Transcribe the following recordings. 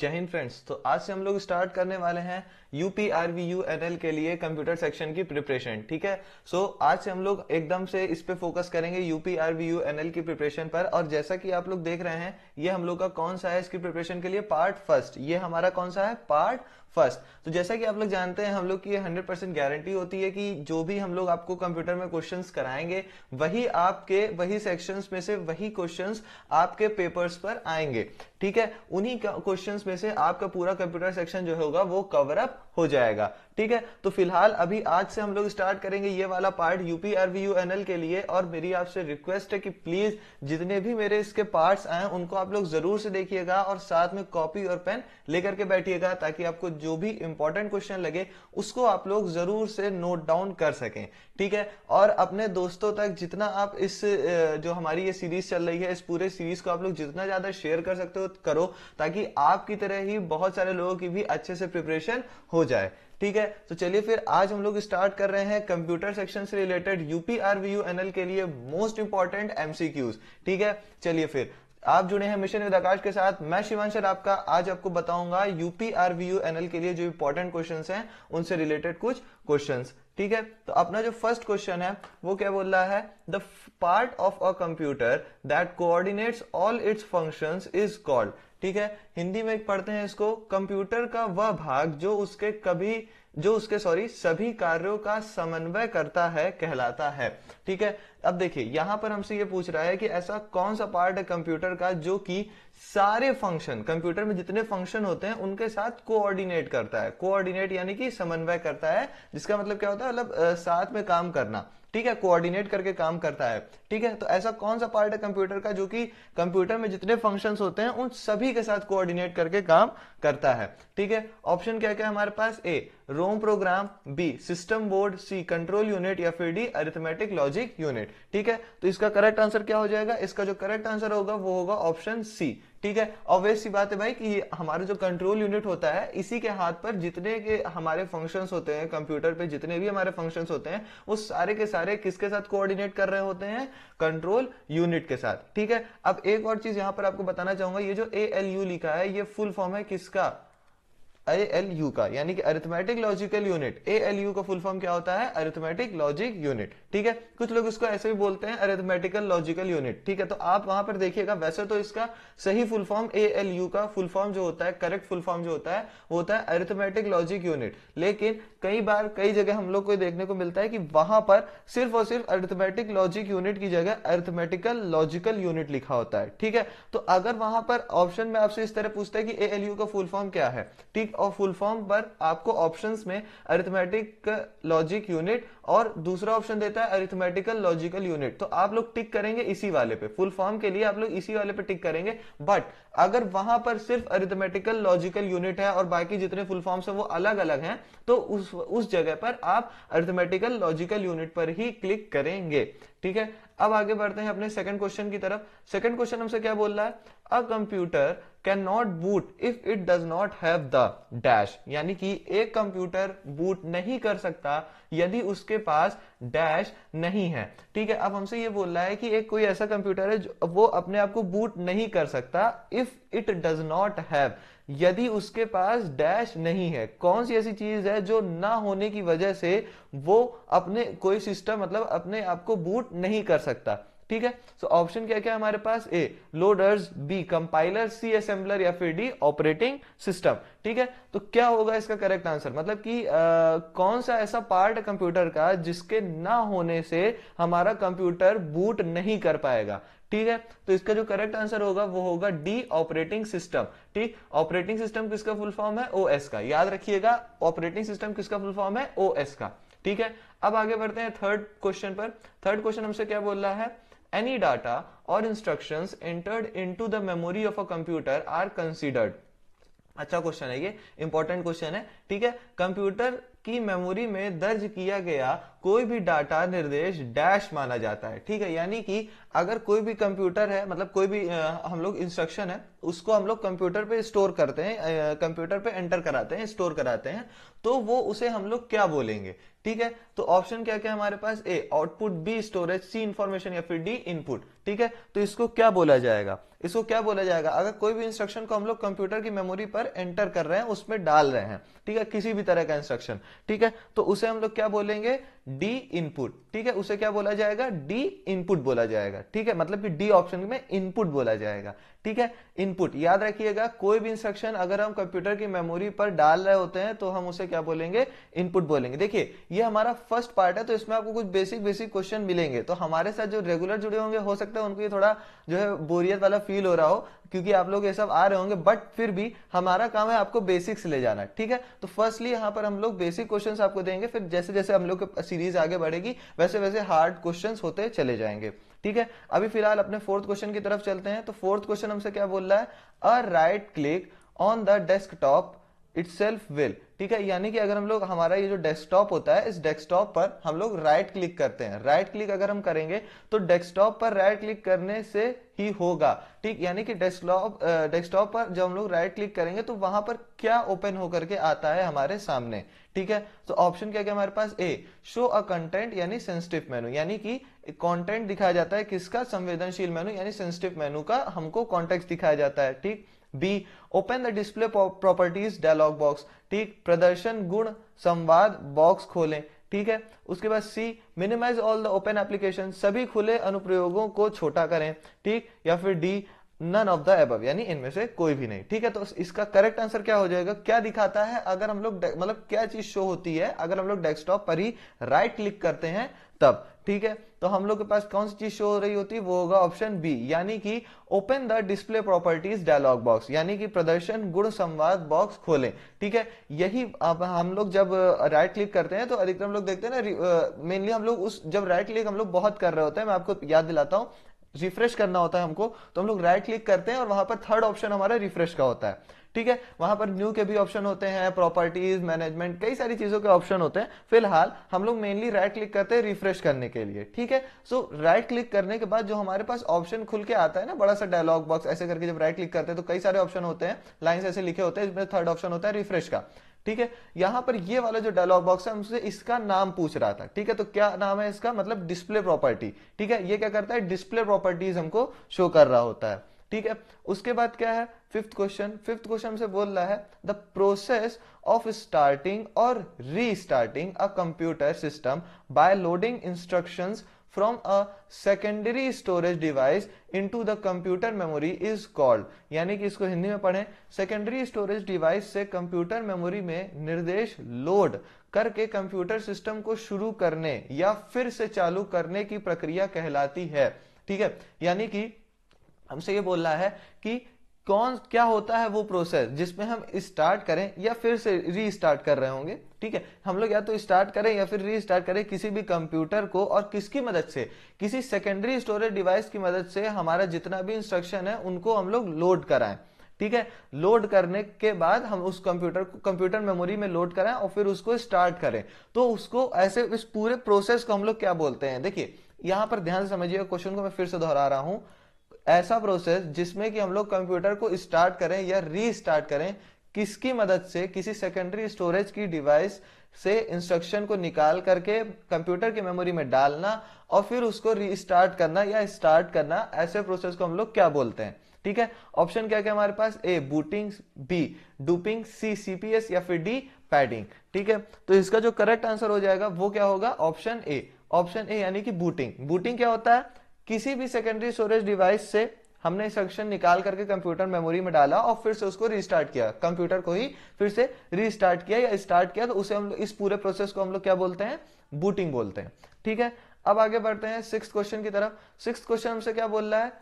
जय हिंद फ्रेंड्स तो आज से हम लोग स्टार्ट करने वाले हैं यूपीआरवी यू एन एल के लिए कंप्यूटर सेक्शन की प्रिपरेशन ठीक है सो so, आज से हम लोग एकदम से इस पे फोकस करेंगे यूपीआरवी यू एन एल की प्रिपरेशन पर और जैसा कि आप लोग देख रहे हैं ये हम लोग का कौन सा है इसकी प्रिपरेशन के लिए पार्ट फर्स्ट ये हमारा कौन सा है पार्ट फर्स्ट तो जैसा कि आप लोग जानते हैं हम लोग की हंड्रेड परसेंट गारंटी होती है कि जो भी हम लोग आपको कंप्यूटर में क्वेश्चन कराएंगे वही आपके वही सेक्शन में से वही क्वेश्चन आपके पेपर्स पर आएंगे ठीक है उन्हीं क्वेश्चंस में से आपका पूरा कंप्यूटर सेक्शन जो होगा वो कवर अप हो जाएगा ठीक है तो फिलहाल अभी आज से हम लोग स्टार्ट करेंगे ये वाला पार्ट यूपी एन एल के लिए और मेरी आपसे रिक्वेस्ट है कि प्लीज जितने भी मेरे इसके पार्ट्स आए उनको आप लोग जरूर से देखिएगा और साथ में कॉपी और पेन लेकर के बैठिएगा ताकि आपको जो भी इंपॉर्टेंट क्वेश्चन लगे उसको आप लोग जरूर से नोट डाउन कर सकें ठीक है और अपने दोस्तों तक जितना आप इस जो हमारी ये सीरीज चल रही है इस पूरे सीरीज को आप लोग जितना ज्यादा शेयर कर सकते हो करो ताकि आपकी तरह ही बहुत सारे लोगों की भी अच्छे से प्रिपरेशन हो जाए ठीक है तो चलिए फिर आज हम लोग स्टार्ट कर रहे हैं कंप्यूटर सेक्शन से रिलेटेड यूपीआरवीयू के लिए मोस्ट इंपॉर्टेंट एमसीक्यूज ठीक है चलिए फिर आप जुड़े हैं मिशन विद आकाश के साथ मैं शिवांशर आपका आज आपको बताऊंगा यूपी आरवीयू एनएल के लिए जो इंपॉर्टेंट क्वेश्चन हैं उनसे रिलेटेड कुछ क्वेश्चन ठीक है तो अपना जो फर्स्ट क्वेश्चन है वो क्या बोल रहा है the part of a computer that coordinates all its function is called ठीक है हिंदी में पढ़ते हैं इसको कंप्यूटर का वह भाग जो उसके कभी जो उसके सॉरी सभी कार्यों का समन्वय करता है कहलाता है ठीक है अब देखिए यहां पर हमसे ये पूछ रहा है कि ऐसा कौन सा पार्ट है कंप्यूटर का जो कि सारे फंक्शन कंप्यूटर में जितने फंक्शन होते हैं उनके साथ कोऑर्डिनेट करता है कोऑर्डिनेट यानी कि समन्वय करता है जिसका मतलब क्या होता है मतलब साथ में काम करना ठीक है कोऑर्डिनेट करके काम करता है ठीक है तो ऐसा कौन सा पार्ट है कंप्यूटर का जो कि कंप्यूटर में जितने फंक्शंस होते हैं उन सभी के साथ कोऑर्डिनेट करके काम करता है ठीक है ऑप्शन क्या क्या हमारे पास A ROM program B system board C control unit या फिर डी अरिथमेटिक लॉजिक यूनिट ठीक है तो इसका करेक्ट आंसर क्या हो जाएगा इसका जो करेक्ट आंसर होगा वो होगा ऑप्शन सी ठीक है ऑब्वियस सी बात है भाई कि हमारा जो कंट्रोल यूनिट होता है इसी के हाथ पर जितने के हमारे फंक्शंस होते हैं कंप्यूटर पे जितने भी हमारे फंक्शंस होते हैं वो सारे के सारे किसके साथ कोऑर्डिनेट कर रहे होते हैं कंट्रोल यूनिट के साथ ठीक है अब एक और चीज यहां पर आपको बताना चाहूंगा ये जो ए लिखा है ये फुल फॉर्म है किसका ए एल यू का यानी कि arithmetic logical unit A L U का फुल फॉर्म क्या होता है अरिथमेटिक लॉजिक यूनिट ठीक है कुछ लोग इसको ऐसे भी बोलते हैं अरिथमेटिकल लॉजिकल यूनिट ठीक है तो आप वहां पर देखिएगा वैसे तो इसका सही full form A L U का फुल फॉर्म जो होता है करेक्ट फुल फॉर्म जो होता है वो होता है अरिथमेटिक लॉजिक यूनिट लेकिन कई बार कई जगह हम लोग को देखने को मिलता है कि वहां पर सिर्फ और सिर्फ अर्थमेटिक लॉजिक यूनिट की जगह अर्थमेटिकल लॉजिकल यूनिट लिखा होता है ठीक है तो अगर वहां पर ऑप्शन में आपसे इस तरह पूछता है कि ए का फुल फॉर्म क्या है ठीक और फुल फॉर्म पर आपको ऑप्शन में अर्थमेटिक लॉजिक यूनिट और दूसरा ऑप्शन देता है अरिथमेटिकल लॉजिकल यूनिट तो आप लोग टिक करेंगे इसी वाले पे फुल फॉर्म के लिए आप लोग इसी वाले पे टिक करेंगे बट अगर वहां पर सिर्फ अरिथमेटिकल लॉजिकल यूनिट है और बाकी जितने फुल फॉर्म्स है वो अलग अलग हैं तो उस उस जगह पर आप अरिथमेटिकल लॉजिकल यूनिट पर ही क्लिक करेंगे ठीक है अब आगे बढ़ते हैं अपने सेकंड क्वेश्चन की तरफ सेकंड क्वेश्चन हमसे क्या बोल रहा है a computer can not boot if it does not have the dash यानी कि एक कंप्यूटर बूट नहीं कर सकता यदि उसके पास डैश नहीं है ठीक है अब हमसे ये बोल रहा है कि एक कोई ऐसा कंप्यूटर है जो वो अपने आप को बूट नहीं कर सकता if it does not have यदि उसके पास डैश नहीं है कौन सी ऐसी चीज है जो ना होने की वजह से वो अपने कोई सिस्टम मतलब अपने आप को बूट नहीं कर सकता ठीक है सो so, ऑप्शन क्या क्या हमारे पास A loaders B compiler C assembler या फिर डी ऑपरेटिंग सिस्टम ठीक है तो क्या होगा इसका करेक्ट आंसर मतलब कि कौन सा ऐसा पार्ट कंप्यूटर का जिसके ना होने से हमारा कंप्यूटर बूट नहीं कर पाएगा ठीक है तो इसका जो करेक्ट आंसर होगा वो होगा डी ऑपरेटिंग सिस्टम ठीक ऑपरेटिंग सिस्टम किसका फुल फॉर्म है ओ का याद रखिएगा ऑपरेटिंग सिस्टम किसका फुल फॉर्म है ओ का ठीक है अब आगे बढ़ते हैं थर्ड क्वेश्चन पर थर्ड क्वेश्चन हमसे क्या बोल रहा है any data or instructions entered into the memory of a computer are considered अच्छा क्वेश्चन है ये इंपॉर्टेंट क्वेश्चन है ठीक है कंप्यूटर की मेमोरी में दर्ज किया गया कोई भी डाटा निर्देश डैश माना जाता है ठीक है यानी कि अगर कोई भी कंप्यूटर है मतलब कोई भी आ, हम लोग इंस्ट्रक्शन है उसको हम लोग कंप्यूटर पे स्टोर करते हैं कंप्यूटर पे एंटर कराते हैं स्टोर कराते हैं तो वो उसे हम लोग क्या बोलेंगे ठीक है तो ऑप्शन क्या क्या हमारे पास A output B storage C information या फिर डी इनपुट ठीक है तो इसको क्या बोला जाएगा इसको क्या बोला जाएगा अगर कोई भी इंस्ट्रक्शन को हम लोग कंप्यूटर की मेमोरी पर एंटर कर रहे हैं उसमें डाल रहे हैं ठीक है किसी भी तरह का इंस्ट्रक्शन ठीक है तो उसे हम लोग क्या बोलेंगे डी इनपुट ठीक है उसे क्या बोला जाएगा डी इनपुट बोला जाएगा ठीक है मतलब कि डी ऑप्शन में इनपुट बोला जाएगा ठीक है इनपुट याद रखिएगा कोई भी इंस्ट्रक्शन अगर हम कंप्यूटर की मेमोरी पर डाल रहे होते हैं तो हम उसे क्या बोलेंगे इनपुट बोलेंगे देखिए ये हमारा फर्स्ट पार्ट है तो इसमें आपको कुछ बेसिक बेसिक क्वेश्चन मिलेंगे तो हमारे साथ जो रेगुलर जुड़े होंगे हो सकता है उनको ये थोड़ा जो है बोरियत वाला फील हो रहा हो क्योंकि आप लोग ये सब आ रहे होंगे बट फिर भी हमारा काम है आपको बेसिक्स ले जाना ठीक है तो फर्स्टली यहाँ पर हम लोग बेसिक क्वेश्चन आपको देंगे फिर जैसे जैसे हम लोग सीरीज आगे बढ़ेगी वैसे वैसे हार्ड क्वेश्चन होते चले जाएंगे ठीक है अभी फिलहाल अपने फोर्थ क्वेश्चन की तरफ चलते हैं तो फोर्थ क्वेश्चन हमसे क्या बोल रहा है a right click on the desktop itself will ठीक है यानी कि अगर हम लोग हमारा ये जो डेस्कटॉप होता है इस डेस्कटॉप पर हम लोग राइट क्लिक करते हैं राइट क्लिक अगर हम करेंगे तो डेस्कटॉप पर राइट क्लिक करने से ही होगा ठीक यानी कि डेस्कटॉप डेस्कटॉप पर जब हम लोग राइट क्लिक करेंगे तो वहां पर क्या ओपन होकर के आता है हमारे सामने ठीक है तो ऑप्शन क्या क्या हमारे पास ए शो अ कंटेंट यानी सेंसिटिव मेनू यानी कि कंटेंट दिखाया जाता है किसका संवेदनशील मेनू यानी सेंसिटिव मेनू का हमको कॉन्टेक्स्ट दिखाया जाता है ठीक B open the display properties dialog box ठीक प्रदर्शन गुण संवाद बॉक्स खोलें ठीक है उसके बाद C minimize all the open application सभी खुले अनुप्रयोगों को छोटा करें ठीक या फिर D none of the above यानी इनमें से कोई भी नहीं ठीक है तो इसका करेक्ट आंसर क्या हो जाएगा क्या दिखाता है अगर हम लोग मतलब क्या चीज शो होती है अगर हम लोग डेस्कटॉप पर ही राइट क्लिक करते हैं तब ठीक है तो हम लोग के पास कौन सी चीज शो हो रही होती है वो होगा ऑप्शन बी यानी कि open the display properties dialog box यानी कि प्रदर्शन गुण संवाद बॉक्स खोलें ठीक है यही आप हम लोग जब राइट क्लिक करते हैं तो अधिकतर हम लोग देखते हैं ना मेनली हम लोग उस जब राइट क्लिक हम लोग बहुत कर रहे होते हैं मैं आपको याद दिलाता हूं रिफ्रेश करना होता है हमको तो हम लोग राइट क्लिक करते हैं और वहां पर थर्ड ऑप्शन हमारा रिफ्रेश का होता है ठीक है वहां पर न्यू के भी ऑप्शन होते हैं प्रॉपर्टीज मैनेजमेंट कई सारी चीजों के ऑप्शन होते हैं फिलहाल हम लोग मेनली राइट क्लिक करते हैं रिफ्रेश करने के लिए ठीक है सो राइट क्लिक करने के बाद जो हमारे पास ऑप्शन खुल के आता है ना बड़ा सा डायलॉग बॉक्स ऐसे करके जब राइट क्लिक करते हैं तो कई सारे ऑप्शन होते हैं लाइन ऐसे लिखे होते हैं इसमें थर्ड ऑप्शन होता है रिफ्रेश का ठीक है यहां पर ये वाला जो डायलॉग बॉक्स है उससे इसका नाम पूछ रहा था ठीक है तो क्या नाम है इसका मतलब डिस्प्ले प्रॉपर्टी ठीक है ये क्या करता है डिस्प्ले प्रॉपर्टीज हमको शो कर रहा होता है ठीक है उसके बाद क्या है फिफ्थ क्वेश्चन फिफ्थ क्वेश्चन से बोल रहा है द प्रोसेस ऑफ स्टार्टिंग और restarting a computer system by loading instructions from a secondary storage device into the computer memory is called यानी कि इसको हिंदी में पढ़े सेकेंडरी स्टोरेज डिवाइस से कंप्यूटर मेमोरी में निर्देश लोड करके कंप्यूटर सिस्टम को शुरू करने या फिर से चालू करने की प्रक्रिया कहलाती है ठीक है यानी कि हमसे ये बोल रहा है कि कौन क्या होता है वो प्रोसेस जिसमें हम स्टार्ट करें या फिर से रीस्टार्ट कर रहे होंगे ठीक है हम लोग या तो स्टार्ट करें या फिर रीस्टार्ट करें किसी भी कंप्यूटर को और किसकी मदद से किसी सेकेंडरी स्टोरेज डिवाइस की मदद से हमारा जितना भी इंस्ट्रक्शन है उनको हम लोग लोड कराएं ठीक है लोड करने के बाद हम उस कंप्यूटर को कंप्यूटर मेमोरी में लोड कराएं और फिर उसको स्टार्ट करें तो उसको ऐसे इस पूरे प्रोसेस को हम लोग क्या बोलते हैं देखिए यहां पर ध्यान से समझिएगा क्वेश्चन को मैं फिर से दोहरा रहा हूं ऐसा प्रोसेस जिसमें कि हम लोग कंप्यूटर को स्टार्ट करें या रीस्टार्ट करें किसकी मदद से किसी सेकेंडरी स्टोरेज की डिवाइस से इंस्ट्रक्शन को निकाल करके कंप्यूटर की मेमोरी में डालना और फिर उसको रीस्टार्ट करना या स्टार्ट करना ऐसे प्रोसेस को हम लोग क्या बोलते हैं ठीक है ऑप्शन क्या क्या हमारे पास A booting B dumping C CPS या फिर डी पैडिंग ठीक है तो इसका जो करेक्ट आंसर हो जाएगा वो क्या होगा ऑप्शन ए ऑप्शन ए यानी कि बूटिंग बूटिंग क्या होता है किसी भी सेकेंडरी स्टोरेज डिवाइस से हमने इंस्ट्रक्शन निकाल करके कंप्यूटर मेमोरी में डाला और फिर से उसको रीस्टार्ट किया कंप्यूटर को ही फिर से रीस्टार्ट किया या स्टार्ट किया तो उसे हम लोग इस पूरे प्रोसेस को हम लोग क्या बोलते हैं बूटिंग बोलते हैं ठीक है अब आगे बढ़ते हैं सिक्स क्वेश्चन की तरफ सिक्स क्वेश्चन हमसे क्या बोल रहा है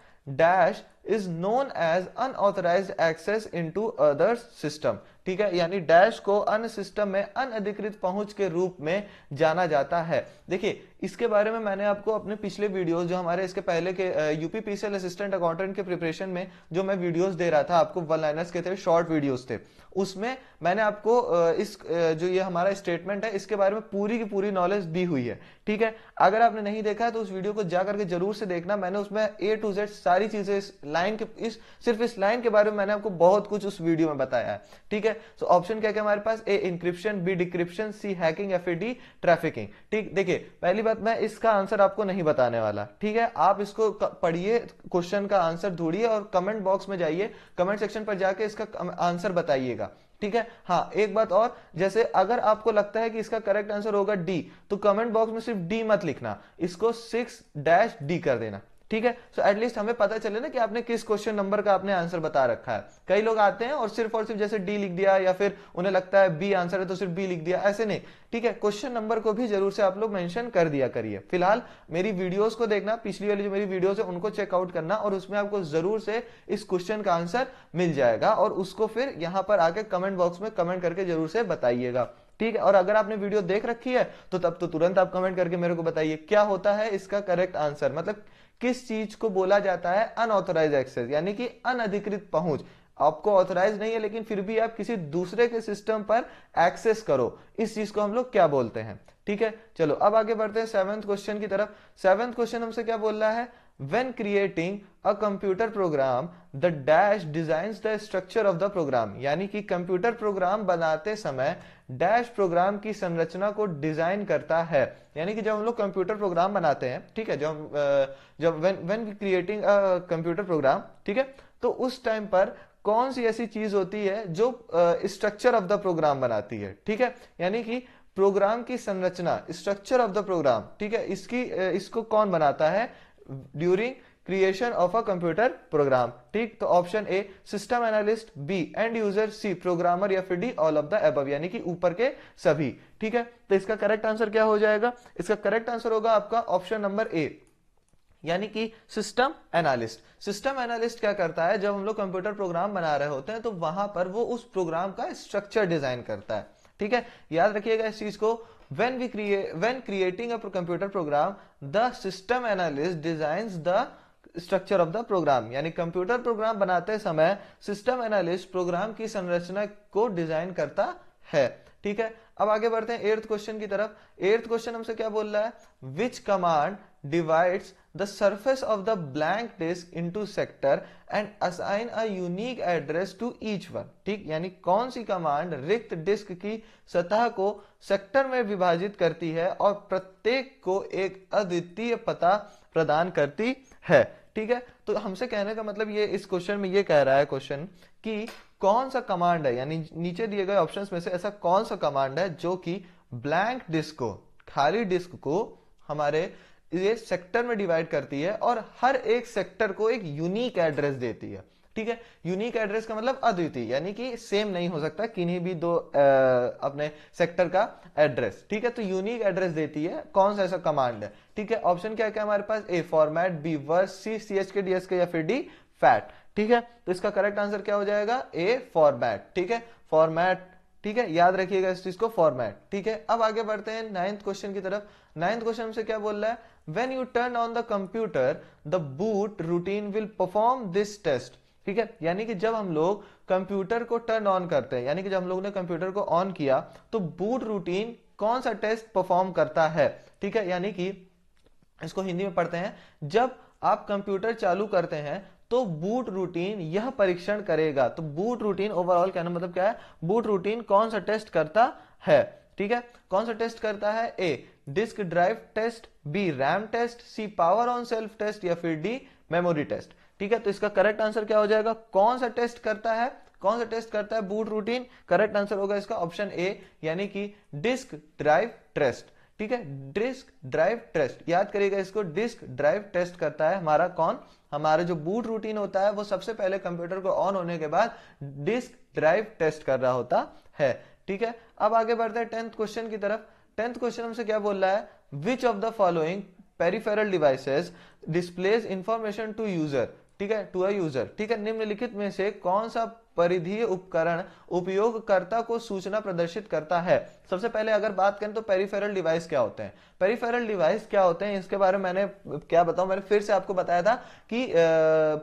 dash is known as unauthorise access to other system ठीक है यानी डैश को अन सिस्टम में अनधिकृत पहुंच के रूप में जाना जाता है देखिए इसके बारे में मैंने आपको अपने पिछले वीडियोस जो हमारे इसके पहले के यूपी पीसीएल असिस्टेंट अकाउंटेंट के प्रिपरेशन में जो मैं वीडियोस दे रहा था आपको वन लाइनर्स के थे शॉर्ट वीडियोस थे उसमें मैंने आपको इस जो ये हमारा स्टेटमेंट है इसके बारे में पूरी की पूरी नॉलेज दी हुई है ठीक है अगर आपने नहीं देखा है तो उस वीडियो को जाकर के जरूर से देखना मैंने उसमें ए टू जेड सारी चीजें इस लाइन के इस सिर्फ इस लाइन के बारे में मैंने आपको बहुत कुछ उस वीडियो में बताया है ठीक है है सो ऑप्शन क्या क्या हमारे पास A encryption B decryption C hacking F A D trafficking ठीक देखिए पहली बात मैं इसका आंसर आपको नहीं बताने वाला ठीक है आप इसको पढ़िए क्वेश्चन का आंसर ढूंढिए और कमेंट बॉक्स में जाइए कमेंट सेक्शन पर जाके इसका आंसर बताइएगा ठीक है हाँ एक बात और जैसे अगर आपको लगता है कि इसका करेक्ट आंसर होगा डी तो कमेंट बॉक्स में सिर्फ डी मत लिखना इसको सिक्स डैश डी कर देना ठीक है सो so, एटलीस्ट हमें पता चले ना कि आपने किस क्वेश्चन नंबर का आपने आंसर बता रखा है कई लोग आते हैं और सिर्फ और सिर्फ जैसे डी लिख दिया या फिर उन्हें लगता है बी आंसर है तो सिर्फ बी लिख दिया ऐसे नहीं ठीक है क्वेश्चन नंबर को भी जरूर से आप लोग मेंशन कर दिया करिए फिलहाल मेरी वीडियोस को देखना पिछली वाली जो मेरी वीडियोस है उनको चेकआउट करना और उसमें आपको जरूर से इस क्वेश्चन का आंसर मिल जाएगा और उसको फिर यहाँ पर आके कमेंट बॉक्स में कमेंट करके जरूर से बताइएगा ठीक है और अगर आपने वीडियो देख रखी है तो तब तो तुरंत आप कमेंट करके मेरे को बताइए क्या होता है इसका करेक्ट आंसर मतलब किस चीज को बोला जाता है अनऑथोराइज एक्सेस यानी कि अनधिकृत पहुंच आपको ऑथोराइज नहीं है लेकिन फिर भी आप किसी दूसरे के सिस्टम पर एक्सेस करो इस चीज को हम लोग क्या बोलते हैं ठीक है चलो अब आगे बढ़ते हैं सेवेंथ क्वेश्चन की तरफ सेवेंथ क्वेश्चन हमसे क्या बोल रहा है When creating a computer program, the dash designs the structure of the program. यानी कि computer program बनाते समय dash program की संरचना को design करता है यानी कि जब हम लोग computer program बनाते हैं ठीक है जब जब when when we creating a computer program ठीक है तो उस time पर कौन सी ऐसी चीज होती है जो स्ट्रक्चर ऑफ द प्रोग्राम बनाती है ठीक है यानी कि प्रोग्राम की संरचना स्ट्रक्चर ऑफ द प्रोग्राम ठीक है इसकी इसको कौन बनाता है during creation of a computer program ठीक तो option A system analyst B end user C programmer या फिर D all of the above यानी कि ऊपर के सभी ठीक है तो इसका करेक्ट आंसर क्या हो जाएगा इसका करेक्ट आंसर होगा आपका ऑप्शन नंबर ए यानी कि सिस्टम एनालिस्ट सिस्टम एनालिस्ट क्या करता है जब हम लोग कंप्यूटर प्रोग्राम बना रहे होते हैं तो वहां पर वो उस प्रोग्राम का स्ट्रक्चर डिजाइन करता है ठीक है याद रखिएगा इस चीज को when we create when creating a computer program the system analyst designs the structure of the program यानी कंप्यूटर प्रोग्राम बनाते समय सिस्टम एनालिस्ट प्रोग्राम की संरचना को डिजाइन करता है ठीक है अब आगे बढ़ते हैं एर्थ क्वेश्चन की तरफ एर्थ क्वेश्चन हमसे क्या बोल रहा है which command divides the surface of the blank disk into sector and assign a unique address to each one ठीक यानी कौन सी कमांड रिक्त डिस्क की सतह को सेक्टर में विभाजित करती है और प्रत्येक को एक अद्वितीय पता प्रदान करती है ठीक है तो हमसे कहने का मतलब ये इस क्वेश्चन में ये कह रहा है क्वेश्चन कि कौन सा कमांड है यानी नीचे दिए गए ऑप्शंस में से ऐसा कौन सा कमांड है जो कि ब्लैंक डिस्क को खाली डिस्क को हमारे ये सेक्टर में डिवाइड करती है और हर एक सेक्टर को एक यूनिक एड्रेस देती है ठीक है यूनिक एड्रेस का मतलब अद्वितीय यानी कि सेम नहीं हो सकता किन्हीं भी दो आ, अपने सेक्टर का एड्रेस ठीक है तो यूनिक एड्रेस देती है कौन सा ऐसा कमांड है ठीक है ऑप्शन क्या क्या हमारे पास A format B vers C C H K D S K या फिर डी फैट ठीक है तो इसका करेक्ट आंसर क्या हो जाएगा ए फॉर्मैट ठीक है फॉर्मैट ठीक है याद रखिएगा इस चीज को फॉर्मेट ठीक है अब आगे बढ़ते हैं नाइन्थ क्वेश्चन की तरफ नाइन्थ क्वेश्चन से क्या बोल रहा है when you turn on the computer the boot routine will perform this test ठीक है यानी कि जब हम लोग कंप्यूटर को टर्न ऑन करते हैं यानी कि जब हम लोग ने कंप्यूटर को ऑन किया तो बूट रूटीन कौन सा टेस्ट परफॉर्म करता है ठीक है यानी कि इसको हिंदी में पढ़ते हैं जब आप कंप्यूटर चालू करते हैं तो बूट रूटीन यह परीक्षण करेगा तो बूट रूटीन ओवरऑल कहना मतलब क्या है बूट रूटीन कौन सा टेस्ट करता है ठीक है कौन सा टेस्ट करता है A disk drive test B RAM test C power on self test या फिर डी मेमोरी टेस्ट ठीक है तो इसका करेक्ट आंसर क्या हो जाएगा कौन सा टेस्ट करता है कौन सा टेस्ट करता है बूट रूटीन करेक्ट आंसर होगा इसका ऑप्शन ए यानी कि डिस्क ड्राइव टेस्ट ठीक है डिस्क ड्राइव टेस्ट याद करिएगा इसको डिस्क ड्राइव टेस्ट करता है हमारा कौन हमारा जो बूट रूटीन होता है वो सबसे पहले कंप्यूटर को ऑन होने के बाद डिस्क ड्राइव टेस्ट कर रहा होता है ठीक है अब आगे बढ़ते हैं टेंथ क्वेश्चन की तरफ टेंथ क्वेश्चन हमसे क्या बोल रहा है which of the following peripheral devices displays information to user ठीक है टू अ यूजर ठीक है निम्नलिखित में से कौन सा परिधीय उपकरण उपयोगकर्ता को सूचना प्रदर्शित करता है सबसे पहले अगर बात करें तो पेरिफेरल डिवाइस क्या होते हैं पेरिफेरल डिवाइस क्या होते हैं इसके बारे में मैंने क्या बताऊं मैंने फिर से आपको बताया था कि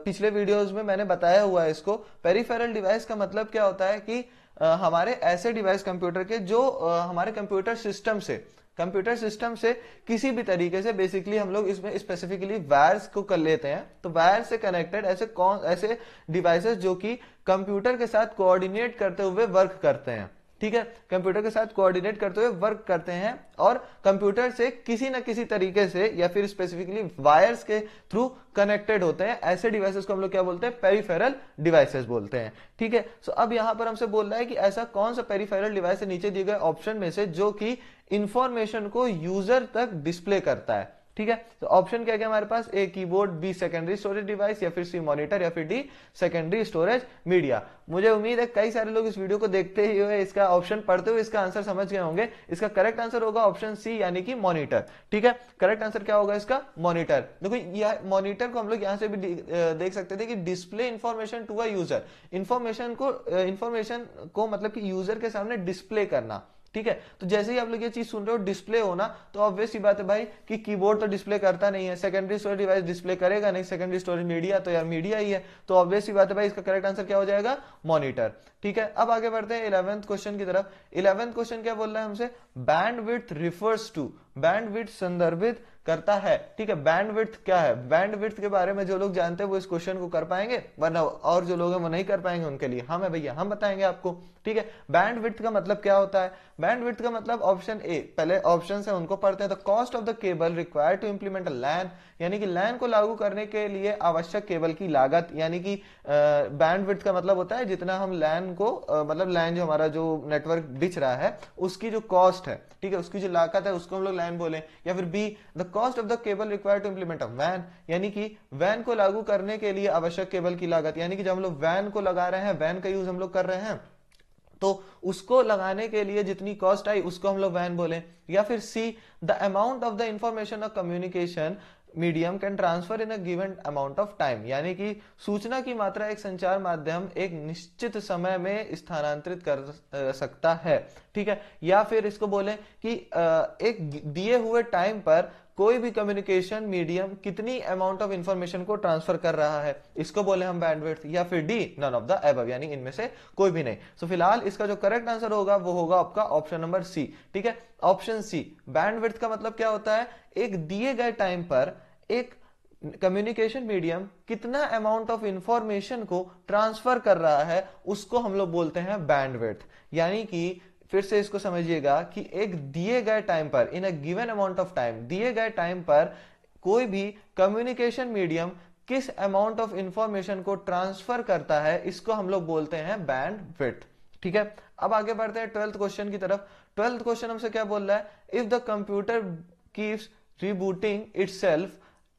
पिछले वीडियोस में मैंने बताया हुआ है इसको पेरिफेरल डिवाइस का मतलब क्या होता है कि हमारे ऐसे डिवाइस कंप्यूटर के जो हमारे कंप्यूटर सिस्टम से कंप्यूटर सिस्टम से किसी भी तरीके से बेसिकली हम लोग इसमें स्पेसिफिकली वायर्स को कर लेते हैं तो वायर से कनेक्टेड ऐसे कौन ऐसे डिवाइसेस जो कि कंप्यूटर के साथ कोऑर्डिनेट करते हुए वर्क करते हैं ठीक है कंप्यूटर के साथ कोऑर्डिनेट करते हुए वर्क करते हैं और कंप्यूटर से किसी ना किसी तरीके से या फिर स्पेसिफिकली वायर्स के थ्रू कनेक्टेड होते हैं ऐसे डिवाइसेस को हम लोग क्या बोलते हैं पेरीफेरल डिवाइसेस बोलते हैं ठीक है सो अब यहां पर हमसे बोल रहा है कि ऐसा कौन सा पेरीफेरल डिवाइस नीचे दिए गए ऑप्शन में से जो कि इंफॉर्मेशन को यूजर तक डिस्प्ले करता है ठीक है तो ऑप्शन क्या क्या हमारे पास A keyboard B secondary storage device या फिर सी मॉनिटर या फिर डी सेकेंडरी स्टोरेज मीडिया मुझे उम्मीद है कई सारे लोग इस वीडियो को देखते ही हुए इसका ऑप्शन पढ़ते हुए इसका आंसर समझ गए होंगे इसका करेक्ट आंसर होगा ऑप्शन सी यानी कि मॉनिटर ठीक है करेक्ट आंसर क्या होगा इसका मॉनिटर देखो यह मॉनिटर को हम लोग यहाँ से भी देख सकते थे कि display information to a user information को इन्फॉर्मेशन को मतलब कि यूजर के सामने डिस्प्ले करना ठीक है तो जैसे ही आप लोग ये चीज सुन रहे हो डिस्प्ले होना तो ऑब्वियस ही बात है भाई कि कीबोर्ड तो डिस्प्ले करता नहीं है सेकेंडरी स्टोरेज डिवाइस डिस्प्ले करेगा नहीं सेकेंडरी स्टोरेज मीडिया तो यार मीडिया ही है तो ऑब्वियस ही बात है भाई इसका करेक्ट आंसर क्या हो जाएगा मॉनिटर ठीक है अब आगे बढ़ते हैं इलेवंथ क्वेश्चन की तरफ इलेवंथ क्वेश्चन क्या बोल रहा है हमसे बैंडविड्थ रिफर्स टू बैंडविड्थ संदर्भित करता है ठीक है बैंडविड्थ क्या है बैंडविड्थ के बारे में जो लोग जानते हैं वो इस क्वेश्चन को कर पाएंगे वरना और जो लोग हैं वो नहीं कर पाएंगे उनके लिए हम हाँ, है भैया हम बताएंगे आपको ठीक है बैंडविड्थ का मतलब क्या होता है बैंडविड्थ का मतलब ऑप्शन ए पहले ऑप्शन है उनको पढ़ते हैं तो cost of the cable require to implement LAN यानी कि लैन को लागू करने के लिए आवश्यक केबल की लागत यानी कि बैंडविड्थ का मतलब होता है जितना हम लैन को मतलब लैन जो हमारा जो नेटवर्क बिछ रहा है उसकी जो कॉस्ट कॉस्ट है ठीक है उसकी जो लागत है उसको हम लोग लाइन बोले या फिर B the cost of the cable require to implement a वैन यानी कि वैन को लागू करने के लिए आवश्यक केबल की लागत यानी कि जब हम लोग वैन को लगा रहे हैं वैन का यूज हम लोग कर रहे हैं तो उसको लगाने के लिए जितनी कॉस्ट आई उसको हम लोग वैन बोले या फिर C the amount of the information और communication medium can transfer in a given amount of time यानी कि सूचना की मात्रा एक संचार माध्यम एक निश्चित समय में स्थानांतरित कर सकता है ठीक है या फिर इसको बोले कि एक दिए हुए टाइम पर कोई भी कम्युनिकेशन मीडियम कितनी अमाउंट ऑफ इंफॉर्मेशन को ट्रांसफर कर रहा है इसको बोले हम बैंडविड्थ या फिर D none of the above यानी इनमें से कोई भी नहीं सो so, फिलहाल इसका जो करेक्ट आंसर होगा वो होगा आपका ऑप्शन नंबर सी ठीक है ऑप्शन सी बैंडविड्थ का मतलब क्या होता है एक दिए गए टाइम पर एक कम्युनिकेशन मीडियम कितना अमाउंट ऑफ इंफॉर्मेशन को ट्रांसफर कर रहा है उसको हम लोग बोलते हैं बैंडविड्थ यानी कि फिर से इसको समझिएगा कि एक दिए गए टाइम पर in a given amount of time दिए गए टाइम पर कोई भी कम्युनिकेशन मीडियम किस अमाउंट ऑफ इंफॉर्मेशन को ट्रांसफर करता है इसको हम लोग बोलते हैं बैंड विथ ठीक है अब आगे बढ़ते हैं ट्वेल्थ क्वेश्चन की तरफ ट्वेल्थ क्वेश्चन हमसे क्या बोल रहा है if the computer keeps rebooting it's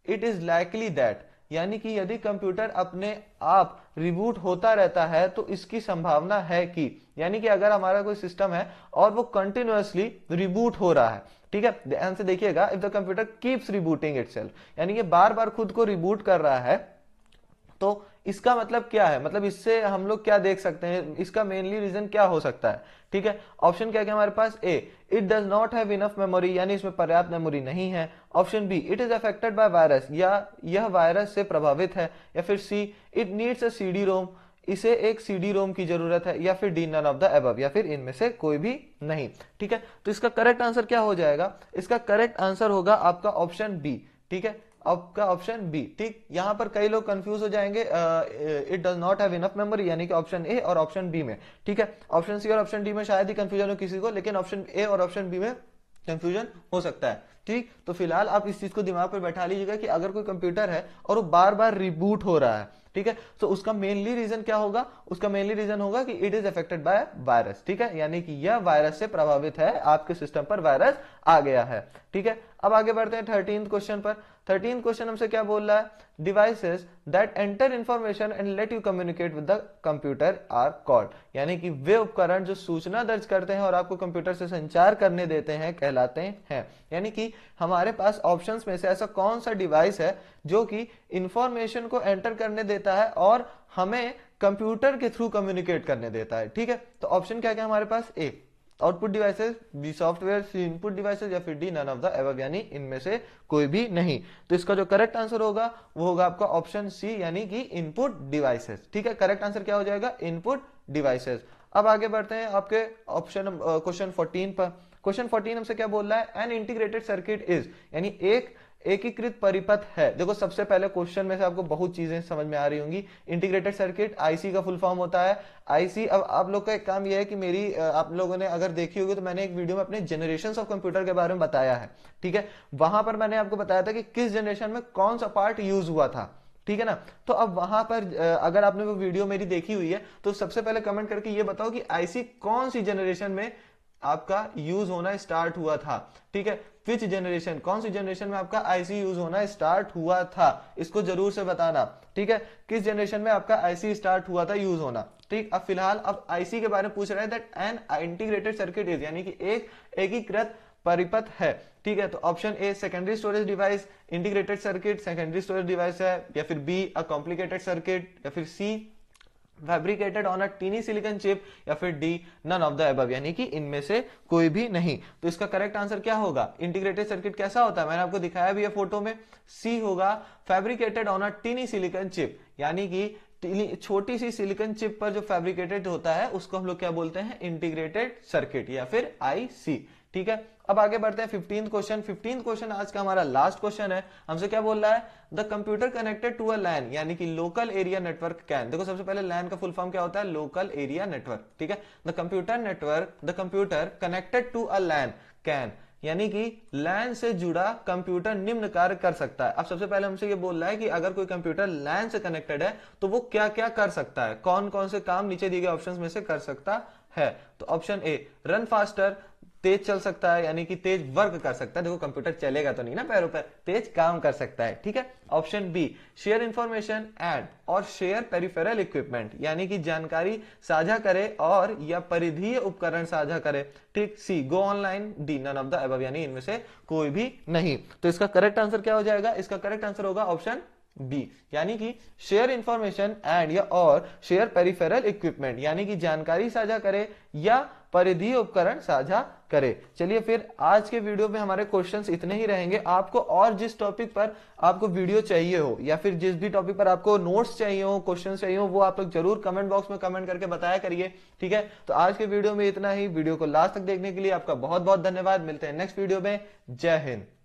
it is likely that यानी कि यदि कंप्यूटर अपने आप रिबूट होता रहता है तो इसकी संभावना है कि यानी कि अगर हमारा कोई सिस्टम है और वो कंटिन्यूसली रिबूट हो रहा है ठीक है ध्यान से देखिएगा if the computer keeps rebooting it यानी कि बार बार खुद को रिबूट कर रहा है तो इसका मतलब क्या है मतलब इससे हम लोग क्या देख सकते हैं इसका मेनली रीजन क्या हो सकता है ठीक है ऑप्शन क्या क्या हमारे पास A it does not have enough memory यानी इसमें पर्याप्त मेमोरी नहीं है option B it is affected by virus या यह वायरस से प्रभावित है या फिर C it needs a CD ROM इसे एक सीडी रोम की जरूरत है या फिर D none of the above या फिर इनमें से कोई भी नहीं ठीक है तो इसका करेक्ट आंसर क्या हो जाएगा इसका करेक्ट आंसर होगा आपका ऑप्शन बी ठीक है आपका ऑप्शन बी ठीक यहाँ पर कई लोग कंफ्यूज हो जाएंगे it does not have enough memory यानी कि ऑप्शन ए और ऑप्शन बी में ठीक है ऑप्शन सी और ऑप्शन डी में शायद ही कंफ्यूजन हो किसी को लेकिन ऑप्शन ए और ऑप्शन बी में कंफ्यूजन हो सकता है ठीक तो फिलहाल आप इस चीज को दिमाग पर बैठा लीजिएगा कि अगर कोई कंप्यूटर है और वो बार बार रिबूट हो रहा है ठीक है तो उसका मेनली रीजन क्या होगा उसका मेनली रीजन होगा कि it is affected by virus ठीक है यानी कि यह वायरस से प्रभावित है आपके सिस्टम पर वायरस आ गया है ठीक है अब आगे बढ़ते हैं थर्टीन क्वेश्चन पर थर्टीन क्वेश्चन हमसे क्या बोल रहा है devices that enter information and let you communicate with the computer are called यानी कि वे उपकरण जो सूचना दर्ज करते हैं और आपको कंप्यूटर से संचार करने देते हैं कहलाते हैं यानी कि हमारे पास ऑप्शंस में से ऐसा कौन सा डिवाइस है जो कि इंफॉर्मेशन को एंटर करने देता है और हमें कंप्यूटर के थ्रू कम्युनिकेट करने देता है ठीक है तो ऑप्शन क्या क्या हमारे पास A output devices B software C input devices या फिर D none of the above यानी इनमें से कोई भी नहीं तो इसका जो करेक्ट आंसर होगा वो होगा आपका ऑप्शन सी यानी कि इनपुट डिवाइसेस ठीक है करेक्ट आंसर क्या हो जाएगा इनपुट डिवाइसेस अब आगे बढ़ते हैं आपके ऑप्शन क्वेश्चन फोर्टीन पर क्वेश्चन फोर्टीन हमसे क्या बोल रहा है एन इंटीग्रेटेड सर्किट इज यानी एक एकीकृत परिपथ है देखो सबसे पहले क्वेश्चन में से आपको बहुत चीजें समझ में आ रही होंगी इंटीग्रेटेड सर्किट आईसी का फुल फॉर्म होता है आईसी अब आप लोग का एक काम यह है कि मेरी आप लोगों ने अगर देखी होगी तो मैंने एक वीडियो में अपने जनरेशन ऑफ कंप्यूटर के बारे में बताया है ठीक है वहां पर मैंने आपको बताया था कि किस जनरेशन में कौन सा पार्ट यूज हुआ था ठीक है ना तो अब वहां पर अगर आपने वो वीडियो मेरी देखी हुई है तो सबसे पहले कमेंट करके ये बताओ कि आईसी कौन सी जनरेशन में आपका यूज होना स्टार्ट हुआ था ठीक है विच जनरेशन कौन सी जनरेशन में आपका आईसी यूज होना स्टार्ट हुआ था इसको जरूर से बताना ठीक है किस जनरेशन में आपका आईसी स्टार्ट हुआ था यूज होना ठीक अब फिलहाल अब आईसी के बारे में पूछ रहे हैं that an integrated circuit is यानी कि एक एकीकृत परिपथ है ठीक है तो option A secondary storage device integrated circuit secondary storage device है या फिर बी अ कॉम्प्लिकेटेड सर्किट या फिर C fabricated on a tiny silicon chip या फिर D none of the above यानी कि इनमें से कोई भी नहीं तो इसका करेक्ट आंसर क्या होगा इंटीग्रेटेड सर्किट कैसा होता है मैंने आपको दिखाया भी है फोटो में सी होगा fabricated on a tiny silicon chip यानी कि छोटी सी सिलिकॉन चिप पर जो फैब्रिकेटेड होता है उसको हम लोग क्या बोलते हैं इंटीग्रेटेड सर्किट या फिर आईसी ठीक है अब आगे बढ़ते हैं फिफ्टीन क्वेश्चन फिफ्टीन क्वेश्चन आज का हमारा लास्ट क्वेश्चन है हमसे क्या बोल रहा है the computer connected to a LAN यानी कि लोकल एरिया नेटवर्क कैन देखो सबसे पहले लैन का फुल फॉर्म क्या होता है लोकल एरिया नेटवर्क ठीक है the computer network the computer connected to a LAN can यानी कि लैन से जुड़ा कंप्यूटर निम्न कार्य कर सकता है अब सबसे पहले हमसे ये बोल रहा है कि अगर कोई कंप्यूटर लैन से कनेक्टेड है तो वो क्या क्या कर सकता है कौन कौन से काम नीचे दिए गए ऑप्शंस में से कर सकता है तो ऑप्शन ए रन फास्टर तेज चल सकता है यानी कि तेज वर्क कर सकता है देखो कंप्यूटर चलेगा तो नहीं ना पैरों पर तेज काम कर सकता है ठीक है option B share information and और शेयर पेरिफेरल इक्विपमेंट यानी कि जानकारी साझा करे और या परिधीय उपकरण साझा करे ठीक C go online D none of the above यानी इनमें से कोई भी नहीं तो इसका करेक्ट आंसर क्या हो जाएगा इसका करेक्ट आंसर होगा ऑप्शन बी यानी कि शेयर इंफॉर्मेशन एंड या और शेयर पेरिफेरल इक्विपमेंट यानी कि जानकारी साझा करे या परिधि उपकरण साझा करे चलिए फिर आज के वीडियो में हमारे क्वेश्चंस इतने ही रहेंगे आपको और जिस टॉपिक पर आपको वीडियो चाहिए हो या फिर जिस भी टॉपिक पर आपको नोट्स चाहिए हो क्वेश्चंस चाहिए हो वो आप लोग जरूर कमेंट बॉक्स में कमेंट करके बताया करिए ठीक है तो आज के वीडियो में इतना ही वीडियो को लास्ट तक देखने के लिए आपका बहुत बहुत धन्यवाद मिलते हैं नेक्स्ट वीडियो में जय हिंद